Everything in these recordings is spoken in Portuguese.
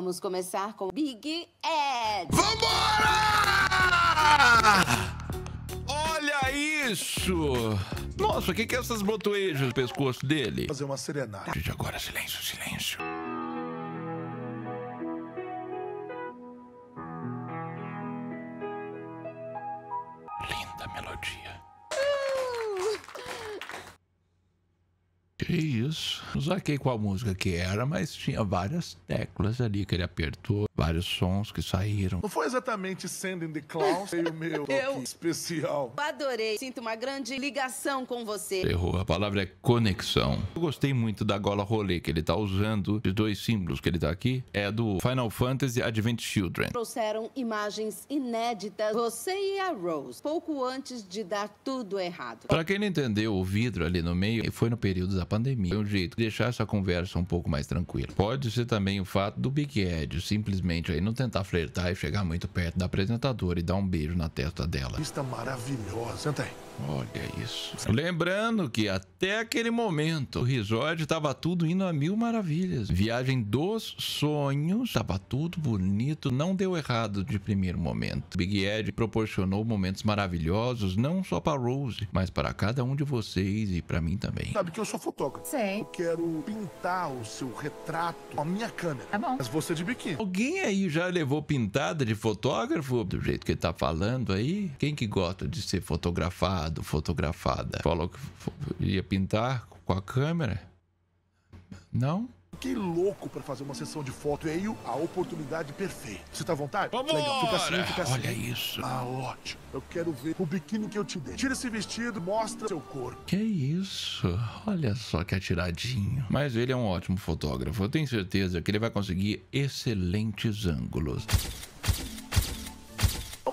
Vamos começar com Big Ed. Vambora! Olha isso! Nossa, o que, que é essas botoejas no pescoço dele? Fazer uma serenata. De agora silêncio, silêncio. Que isso. Não saquei qual música que era, mas tinha várias teclas ali que ele apertou vários sons que saíram. Não foi exatamente Sending the foi o meu eu especial. Adorei, sinto uma grande ligação com você. Errou, a palavra é conexão. Eu gostei muito da gola rolê que ele tá usando, de dois símbolos que ele tá aqui, é do Final Fantasy Advent Children. Trouxeram imagens inéditas, você e a Rose, pouco antes de dar tudo errado. Pra quem não entendeu, o vidro ali no meio foi no período da pandemia. Foi um jeito de deixar essa conversa um pouco mais tranquila. Pode ser também o fato do Big Ed simplesmente simplesmente aí não tentar flertar e chegar muito perto da apresentadora e dar um beijo na testa dela. Vista maravilhosa. Senta aí. Olha isso. Lembrando que até aquele momento o resort estava tudo indo a mil maravilhas. Viagem dos sonhos, estava tudo bonito, não deu errado de primeiro momento. Big Ed proporcionou momentos maravilhosos não só para Rose, mas para cada um de vocês e para mim também. Sabe que eu sou fotógrafo. Sim. Eu quero pintar o seu retrato com a minha câmera. Tá bom. Mas você de biquíni. Alguém aí já levou pintada de fotógrafo? Do jeito que ele está falando aí? Quem que gosta de ser fotografado? desenhado, fotografada. Falou que ia pintar com a câmera. Não? Fiquei louco para fazer uma sessão de foto e aí a oportunidade perfeita. Você tá à vontade? Vamos! Legal, fica assim, fica assim. Olha isso. Ah, ótimo. Eu quero ver o biquíni que eu te dei. Tira esse vestido, mostra seu corpo. Que isso? Olha só que atiradinho. Mas ele é um ótimo fotógrafo. Eu tenho certeza que ele vai conseguir excelentes ângulos.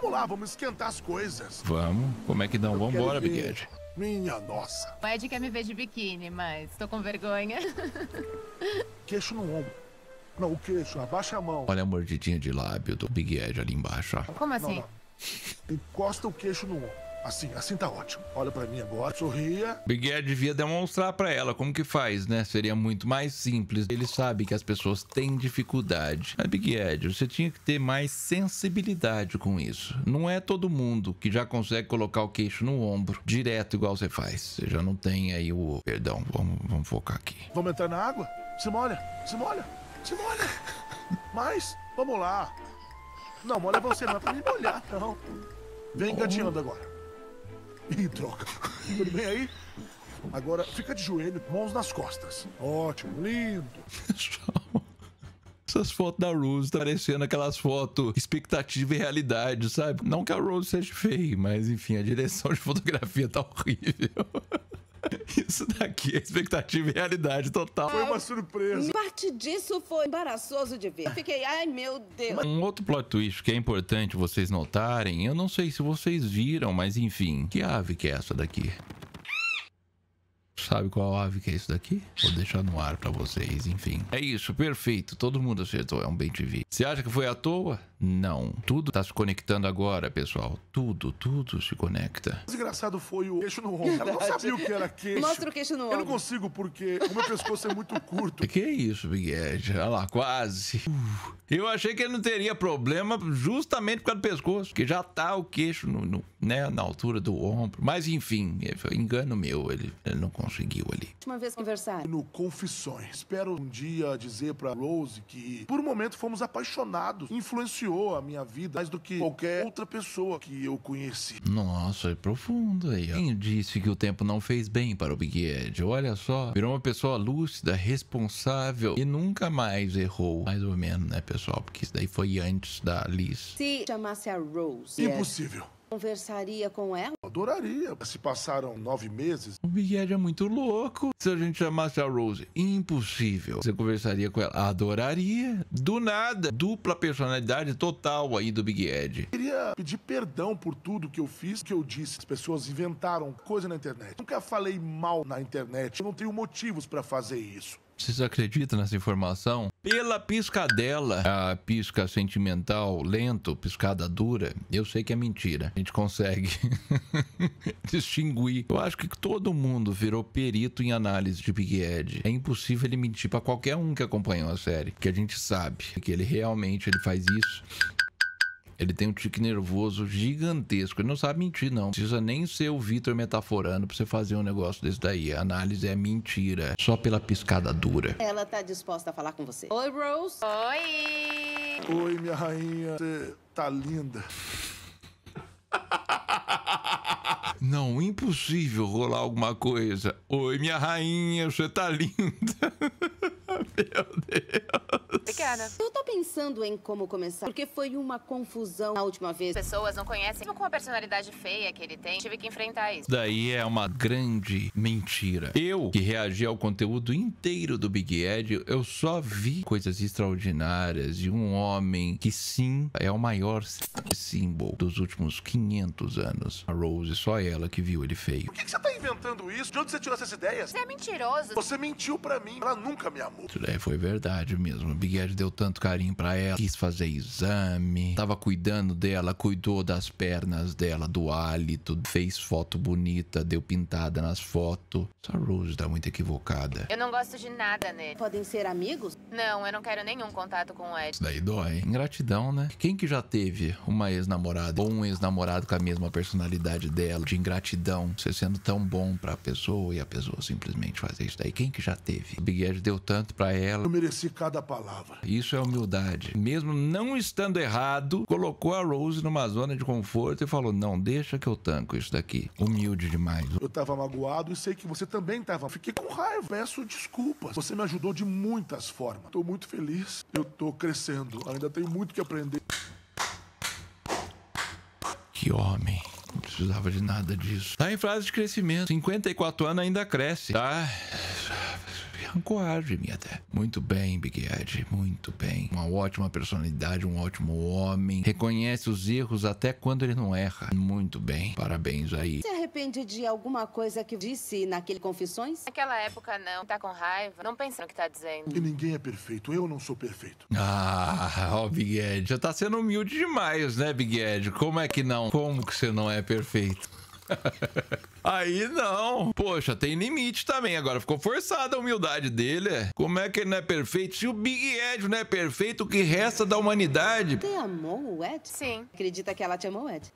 Vamos lá, vamos esquentar as coisas. Vamos. Como é que não? Vamos embora, Big Ed. Minha nossa. O Ed quer me ver de biquíni, mas tô com vergonha. Queixo no ombro. Não, o queixo, abaixa a mão. Olha a mordidinha de lábio do Big Ed ali embaixo, ó. Como assim? Não, não. Encosta o queixo no ombro. Assim, assim tá ótimo. Olha para mim agora, sorria. Big devia demonstrar para ela como que faz, né? Seria muito mais simples. Ele sabe que as pessoas têm dificuldade. Mas Big Ed, você tinha que ter mais sensibilidade com isso. Não é todo mundo que já consegue colocar o queixo no ombro direto igual você faz. Você já não tem aí o... Perdão, vamos, vamos focar aqui. Vamos entrar na água? Se molha, se molha, se molha. Mas, vamos lá. Não, molha você, não é pra me molhar, não. Vem engatinhando agora. Ih, droga. Tudo bem aí? Agora fica de joelho, mãos nas costas. Ótimo, lindo. Essas fotos da Rose tá parecendo aquelas fotos expectativa e realidade, sabe? Não que a Rose seja feia, mas enfim, a direção de fotografia tá horrível. Isso daqui é expectativa e realidade total. Foi uma surpresa. Parte disso foi embaraçoso de ver. Eu fiquei, ai meu Deus. Um outro plot twist que é importante vocês notarem, eu não sei se vocês viram, mas enfim, que ave que é essa daqui? sabe qual ave que é isso daqui? Vou deixar no ar para vocês, enfim. É isso, perfeito. Todo mundo acertou. É um bem TV. Você acha que foi à toa? Não. Tudo tá se conectando agora, pessoal. Tudo, tudo se conecta. O engraçado foi o queixo no ombro. Ela não sabia o que era queixo. Mostra o queixo no ombro. Eu não consigo porque o meu pescoço é muito curto. Que isso, Biguete? Olha lá, quase. Uh. eu achei que ele não teria problema justamente por causa do pescoço, que já tá o queixo no, no, né, na altura do ombro. Mas enfim, é, engano meu. Ele, ele não conseguiu conseguiu ali. Última vez conversar. No Confissões. Espero um dia dizer para Rose que, por um momento, fomos apaixonados. Influenciou a minha vida mais do que qualquer outra pessoa que eu conheci. Nossa, é profundo aí. Ó. Quem disse que o tempo não fez bem para o Big Ed? Olha só, virou uma pessoa lúcida, responsável e nunca mais errou. Mais ou menos, né, pessoal? Porque isso daí foi antes da Liz. Se chamasse a Rose. Impossível. Conversaria com ela? Adoraria. Se passaram nove meses. O Ed é muito louco. Se a gente chamasse a Rose, impossível. Você conversaria com ela. Adoraria. Do nada. Dupla personalidade total aí do Big Ed. Queria pedir perdão por tudo que eu fiz, que eu disse. As pessoas inventaram coisa na internet. Nunca falei mal na internet. Eu não tenho motivos para fazer isso. Vocês acreditam nessa informação? Pela piscadela, a pisca sentimental, lento, piscada dura, eu sei que é mentira. A gente consegue distinguir. Eu acho que todo mundo virou perito em análise de Big Ed. É impossível ele mentir para qualquer um que acompanhou a série, que a gente sabe que ele realmente ele faz isso ele tem um tique nervoso gigantesco. Ele não sabe mentir, não. Precisa nem ser o Vitor metaforando pra você fazer um negócio desse daí. A análise é mentira. Só pela piscada dura. Ela tá disposta a falar com você. Oi, Rose. Oi. Oi, minha rainha. Você tá linda. Não, impossível rolar alguma coisa. Oi, minha rainha, você tá linda. Meu Deus. Obrigada. Eu tô pensando em como começar, porque foi uma confusão na última vez. Pessoas não conhecem, mesmo com a personalidade feia que ele tem, tive que enfrentar isso. Daí é uma grande mentira. Eu, que reagi ao conteúdo inteiro do Big Ed, eu só vi coisas extraordinárias de um homem que sim, é o maior símbolo dos últimos 500 anos. A Rose, só ela que viu ele feio. Por que, que você tá inventando isso? De onde você tirou essas ideias? Você é mentiroso. Você mentiu para mim. Ela nunca me amou. Isso daí foi verdade mesmo. O Big Ed mulher deu tanto carinho para ela, quis fazer exame, tava cuidando dela, cuidou das pernas dela, do hálito, fez foto bonita, deu pintada nas fotos. Essa Rose tá muito equivocada. Eu não gosto de nada nele. Podem ser amigos? Não, eu não quero nenhum contato com o Ed. Isso daí dói, hein? Ingratidão, né? Quem que já teve uma ex-namorada ou um ex-namorado com a mesma personalidade dela, de ingratidão, você sendo tão bom pra pessoa e a pessoa simplesmente fazer isso daí? Quem que já teve? O Big Ed deu tanto pra ela. Eu mereci cada palavra. Isso é humildade. Mesmo não estando errado, colocou a Rose numa zona de conforto e falou: não, deixa que eu tanco isso daqui. Humilde demais. Eu tava magoado e sei que você também tava. Fiquei com raiva. Peço desculpas. Você me ajudou de muitas formas. Tô muito feliz. Eu tô crescendo. Ainda tenho muito que aprender. Que homem. Não precisava de nada disso. Tá em fase de crescimento. 54 anos ainda cresce. Tá? arrancou minha até. Muito bem, Big Ed, muito bem. Uma ótima personalidade, um ótimo homem. Reconhece os erros até quando ele não erra. Muito bem, parabéns aí. Se arrepende de alguma coisa que disse naquele Confissões? Naquela época não, tá com raiva, não pensa no que tá dizendo. E ninguém é perfeito, eu não sou perfeito. Ah, ó, Big Ed, já tá sendo humilde demais, né, Big Ed? Como é que não? Como que você não é perfeito? Aí não. Poxa, tem limite também. Agora ficou forçada a humildade dele. É. Como é que ele não é perfeito? Se o Big Ed não é perfeito, o que resta da humanidade? Você amou o Ed? Sim. Acredita que ela te amou, Ed?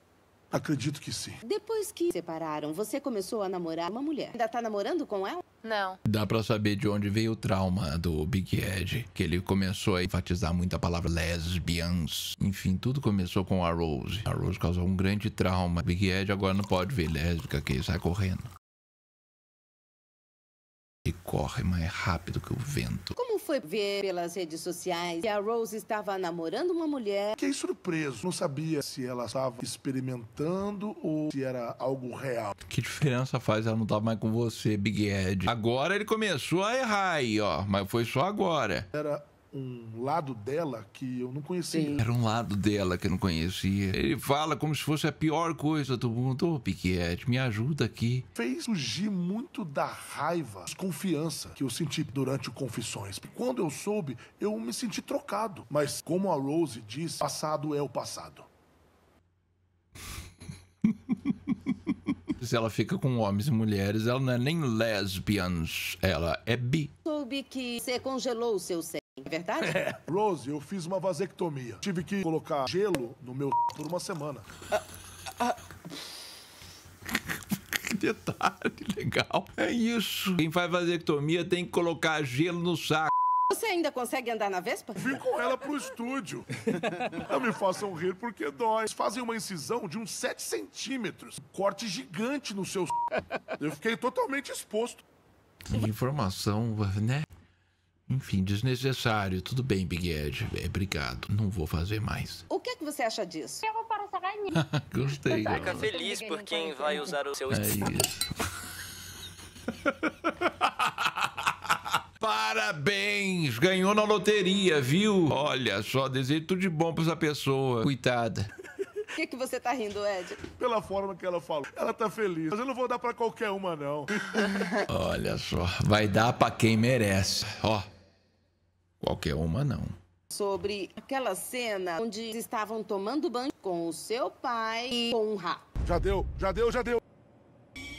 Acredito que sim. Depois que separaram, você começou a namorar uma mulher. Ainda tá namorando com ela? Não. Dá para saber de onde veio o trauma do Big Ed, que ele começou a enfatizar muito a palavra lesbians. Enfim, tudo começou com a Rose. A Rose causou um grande trauma. Big Ed agora não pode ver lésbica que sai correndo. E corre mais é rápido que o vento. Como foi ver pelas redes sociais que a Rose estava namorando uma mulher. Fiquei surpreso. Não sabia se ela estava experimentando ou se era algo real. Que diferença faz ela não estar tá mais com você, Big Ed? Agora ele começou a errar aí, ó. Mas foi só agora. Era um lado dela que eu não conhecia. Sim. Era um lado dela que eu não conhecia. Ele fala como se fosse a pior coisa do mundo. Ô, oh, Piquete, me ajuda aqui. Fez surgir muito da raiva, desconfiança que eu senti durante o Confissões. Quando eu soube, eu me senti trocado. Mas como a Rose diz, passado é o passado. se ela fica com homens e mulheres, ela não é nem lesbians, ela é bi. Soube que você congelou o seu cérebro verdade? É. Rose, eu fiz uma vasectomia. Tive que colocar gelo no meu por uma semana. Ah, ah. que detalhe legal. É isso. Quem faz vasectomia tem que colocar gelo no saco. Você ainda consegue andar na Vespa? Vim com ela pro estúdio. Não me façam rir porque dói. Fazem uma incisão de uns 7 centímetros. Corte gigante no seu... Eu fiquei totalmente exposto. Informação, né? Enfim, desnecessário. Tudo bem, Big Ed. É, obrigado. Não vou fazer mais. O que, é que você acha disso? Eu vou para Saganinha. Gostei. Fica feliz por quem vai usar o seu... É isso. Parabéns! Ganhou na loteria, viu? Olha só, desejo tudo de bom pra essa pessoa. Coitada. O que, que você tá rindo, Ed? Pela forma que ela falou. Ela tá feliz. Mas eu não vou dar pra qualquer uma, não. Olha só, vai dar pra quem merece. Ó, qualquer uma não. Sobre aquela cena onde estavam tomando banho com o seu pai e com rato. Já deu, já deu, já deu.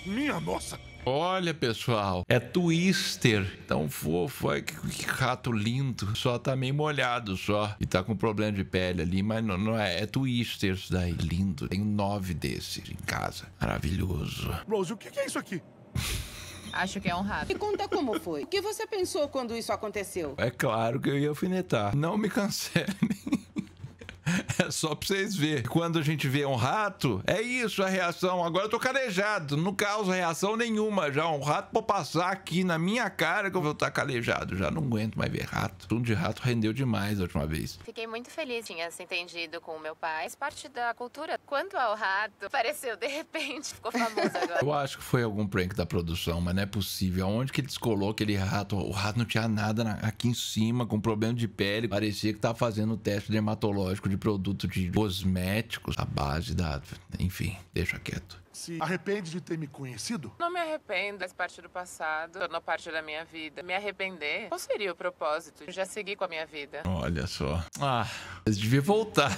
Minha nossa! Olha, pessoal, é Twister. Tão fofo, olha que, que, rato lindo. Só tá meio molhado só. E tá com problema de pele ali, mas não, não é. É Twister isso daí. Lindo. Tenho nove desses em casa. Maravilhoso. Rose, o que, que é isso aqui? Acho que é um rato. Me conta como foi. O que você pensou quando isso aconteceu? É claro que eu ia alfinetar. Não me cancelem. É só pra vocês verem. Quando a gente vê um rato, é isso a reação. Agora eu tô calejado, não causa reação nenhuma já. Um rato pra passar aqui na minha cara que eu vou estar tá calejado. Já não aguento mais ver rato. Tudo de rato rendeu demais a última vez. Fiquei muito feliz em se entendido com o meu pai. Faz parte da cultura. Quanto ao rato, apareceu de repente, ficou famoso agora. eu acho que foi algum prank da produção, mas não é possível. Onde que eles descolou aquele rato? O rato não tinha nada aqui em cima, com problema de pele. Parecia que tava fazendo o teste dermatológico de produto produto de cosméticos à base da. Enfim, deixa quieto. Se arrepende de ter me conhecido? Não me arrependo, faz parte do passado, tornou parte da minha vida. Me arrepender? Qual seria o propósito? Eu já segui com a minha vida. Olha só. Ah, devia voltar.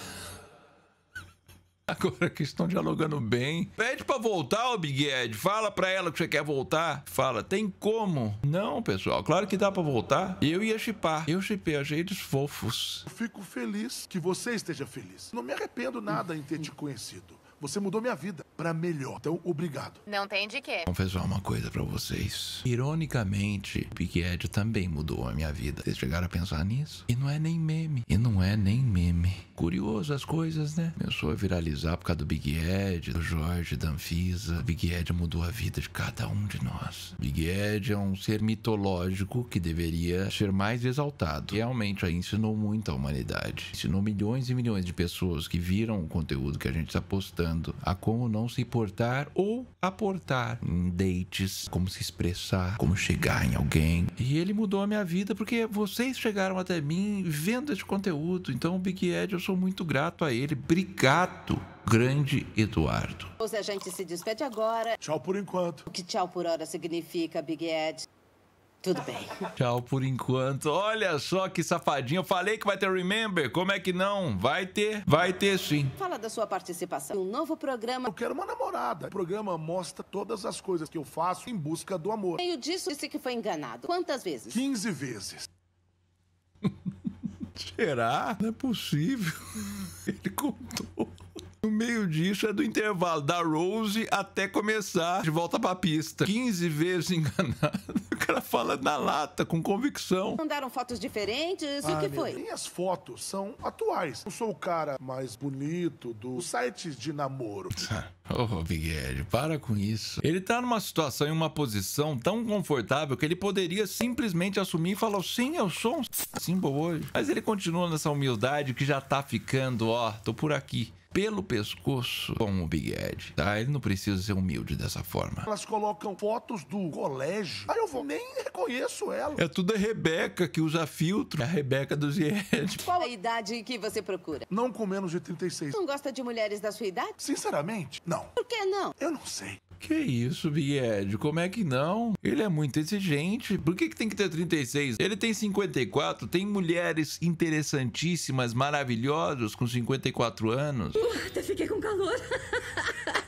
Agora que estão dialogando bem. Pede para voltar, ô Big Ed. Fala para ela que você quer voltar. Fala, tem como? Não, pessoal. Claro que dá para voltar. Eu ia chipar. Eu chipei, achei eles fofos. Fico feliz que você esteja feliz. Não me arrependo nada em ter te conhecido. Você mudou minha vida para melhor. Então, obrigado. Não tem de quê. Confessar uma coisa para vocês. Ironicamente, o Big Ed também mudou a minha vida. Vocês chegaram a pensar nisso? E não é nem meme. E não é nem meme. Curioso as coisas, né? Começou a viralizar por causa do Big Ed, do Jorge, da Anfisa. O Big Ed mudou a vida de cada um de nós. O Big Ed é um ser mitológico que deveria ser mais exaltado. Realmente, aí ensinou muito à humanidade. Ensinou milhões e milhões de pessoas que viram o conteúdo que a gente está postando a como não se portar ou aportar em dates, como se expressar, como chegar em alguém. E ele mudou a minha vida porque vocês chegaram até mim vendo esse conteúdo. Então, Big Ed, eu sou muito grato a ele. Obrigado! grande Eduardo. Ou a gente se despede agora. Tchau por enquanto. O que tchau por hora significa, Big Ed? Tudo bem. Tchau por enquanto. Olha só que safadinho. Eu falei que vai ter Remember. Como é que não? Vai ter. Vai ter sim. Fala da sua participação. Um novo programa. Eu quero uma namorada. O programa mostra todas as coisas que eu faço em busca do amor. Meio disso disse que foi enganado. Quantas vezes? 15 vezes. Será? Não é possível. Ele contou. No meio disso é do intervalo da Rose até começar de volta pra pista. 15 vezes enganado. O cara fala na lata, com convicção. Mandaram fotos diferentes? Ah, o que foi? Minhas fotos são atuais. Eu sou o cara mais bonito dos sites de namoro. Ô, oh, Ed, para com isso. Ele tá numa situação, em uma posição tão confortável que ele poderia simplesmente assumir e falar sim, eu sou um símbolo hoje. Mas ele continua nessa humildade que já tá ficando, ó, tô por aqui pelo pescoço com o Big Ed, tá? Ele não precisa ser humilde dessa forma. Elas colocam fotos do colégio. Aí eu vou, nem reconheço ela. É tudo a Rebeca que usa filtro. a Rebeca dos Ed. Qual a idade que você procura? Não com menos de 36. Não gosta de mulheres da sua idade? Sinceramente, não. Por que não? Eu não sei. Que isso, Big Ed? Como é que não? Ele é muito exigente. Por que, que tem que ter 36? Ele tem 54, tem mulheres interessantíssimas, maravilhosas, com 54 anos. até fiquei com calor.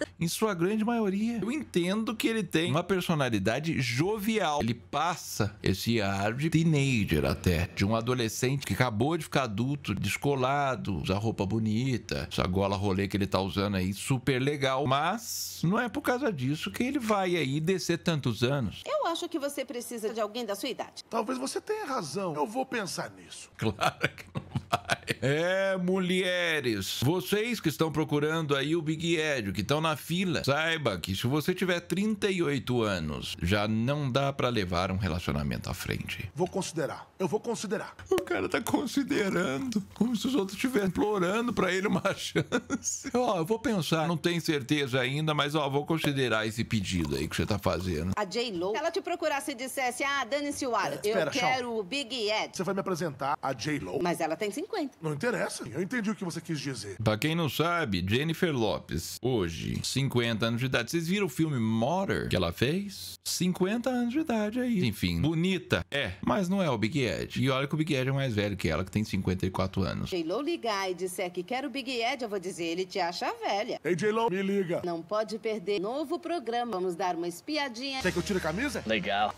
em sua grande maioria. Eu entendo que ele tem uma personalidade jovial. Ele passa esse ar de teenager até, de um adolescente que acabou de ficar adulto, descolado, usa roupa bonita, essa gola rolê que ele tá usando aí, super legal. Mas não é por causa disso que ele vai aí descer tantos anos. Eu acho que você precisa de alguém da sua idade. Talvez você tenha razão. Eu vou pensar nisso. Claro que não. É, mulheres, vocês que estão procurando aí o Big Ed, que estão na fila, saiba que se você tiver 38 anos, já não dá para levar um relacionamento à frente. Vou considerar. Eu vou considerar. O cara tá considerando, como se os outros estivessem implorando para ele uma chance. Ó, eu vou pensar, não tenho certeza ainda, mas ó, vou considerar esse pedido aí que você tá fazendo. A J. Lo, ela te procurasse e dissesse: "Ah, dane-se o é, eu espera, quero o Big Ed". Você vai me apresentar a J. Lo? Mas ela tem que 50. Não interessa. Eu entendi o que você quis dizer. Pra quem não sabe, Jennifer Lopes, hoje, 50 anos de idade. Vocês viram o filme Mother que ela fez? 50 anos de idade aí. Enfim, bonita. É, mas não é o Big Ed. E olha que o Big Ed é mais velho que ela, que tem 54 anos. J-Lo ligar e disser que quer o Big Ed, eu vou dizer, ele te acha velha. Ei, J-Lo, me liga. Não pode perder novo programa. Vamos dar uma espiadinha. Quer que eu tire a camisa? Legal.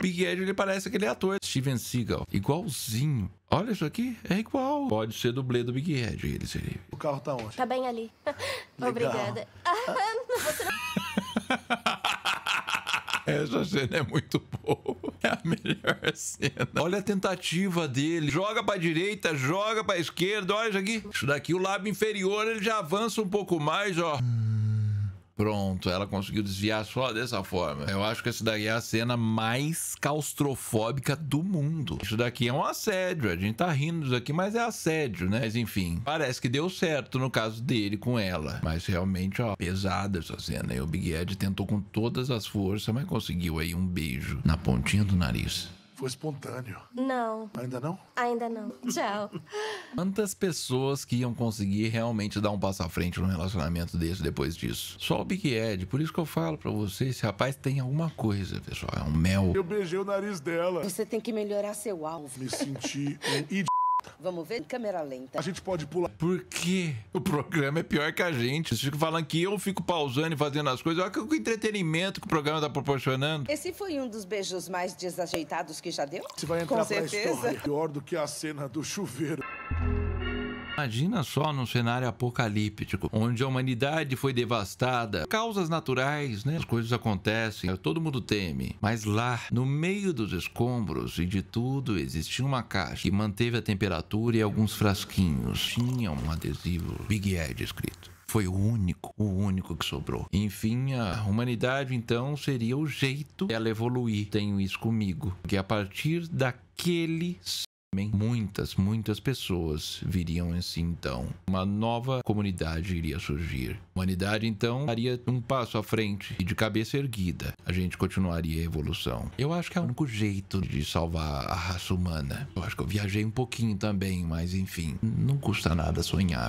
Big Ed, ele parece aquele ator Steven Seagal. Igualzinho. Olha isso aqui, é igual. Pode ser dublê do Big Ed, ele seria. O carro tá onde? Tá bem ali. Obrigada. Essa cena é muito boa. É a melhor cena. Olha a tentativa dele. Joga pra direita, joga pra esquerda. Olha isso aqui. Isso daqui, o lábio inferior, ele já avança um pouco mais, ó. Hum. Pronto, ela conseguiu desviar só dessa forma. Eu acho que essa daí é a cena mais claustrofóbica do mundo. Isso daqui é um assédio. A gente tá rindo disso aqui, mas é assédio, né? Mas enfim, parece que deu certo no caso dele com ela. Mas realmente, ó, pesada essa cena. E o Big Ed tentou com todas as forças, mas conseguiu aí um beijo na pontinha do nariz. Foi espontâneo. Não. Ainda não? Ainda não. Tchau. Quantas pessoas que iam conseguir realmente dar um passo à frente num relacionamento desse depois disso? Só o Big Ed. Por isso que eu falo pra você, esse rapaz tem alguma coisa, pessoal. É um mel. Eu beijei o nariz dela. Você tem que melhorar seu alvo. Me senti um Vamos ver em câmera lenta. A gente pode pular. Por quê? O programa é pior que a gente. Vocês ficam falando que eu fico pausando e fazendo as coisas. Olha que o entretenimento que o programa tá proporcionando. Esse foi um dos beijos mais desajeitados que já deu? Você vai entrar Com certeza. história. Pior do que a cena do chuveiro. Imagina só num cenário apocalíptico, onde a humanidade foi devastada, causas naturais, né? As coisas acontecem, todo mundo teme. Mas lá, no meio dos escombros e de tudo, existia uma caixa que manteve a temperatura e alguns frasquinhos. Tinha um adesivo Big Ed escrito foi o único, o único que sobrou. Enfim, a humanidade então seria o jeito dela evoluir. Tenho isso comigo, que a partir daquele Muitas, muitas pessoas viriam assim então. Uma nova comunidade iria surgir. A humanidade então faria um passo à frente e de cabeça erguida a gente continuaria a evolução. Eu acho que é o único jeito de salvar a raça humana. Eu acho que eu viajei um pouquinho também, mas enfim, não custa nada sonhar.